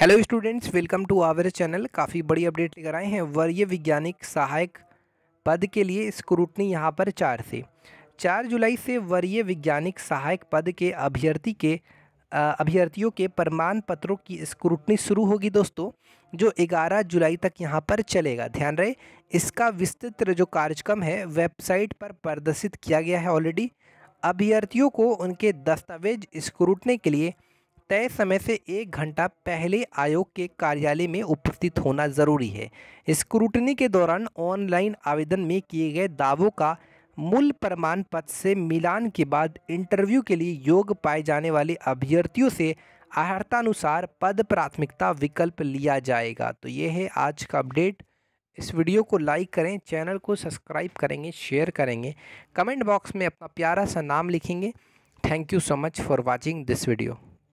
hello students welcome to our channel काफ़ी बड़ी update लेकर आए हैं वरीय वैज्ञानिक सहायक पद के लिए स्क्रूटनी यहाँ पर चार से चार जुलाई से वरीय वैज्ञानिक सहायक पद के अभ्यर्थी के अभ्यर्थियों के प्रमाण पत्रों की स्क्रूटनी शुरू होगी दोस्तों जो 11 जुलाई तक यहाँ पर चलेगा ध्यान रहे इसका विस्तृत जो कार्यक्रम है वेबसाइट पर प्रदर्शित किया गया है ऑलरेडी अभ्यर्थियों को उनके दस्तावेज स्क्रूटने के लिए तय समय से एक घंटा पहले आयोग के कार्यालय में उपस्थित होना जरूरी है स्क्रूटनी के दौरान ऑनलाइन आवेदन में किए गए दावों का मूल प्रमाण पत्र से मिलान के बाद इंटरव्यू के लिए योग पाए जाने वाले अभ्यर्थियों से आहर्तानुसार पद प्राथमिकता विकल्प लिया जाएगा तो ये है आज का अपडेट इस वीडियो को लाइक करें चैनल को सब्सक्राइब करेंगे शेयर करेंगे कमेंट बॉक्स में अपना प्यारा सा नाम लिखेंगे thank you so much for watching this video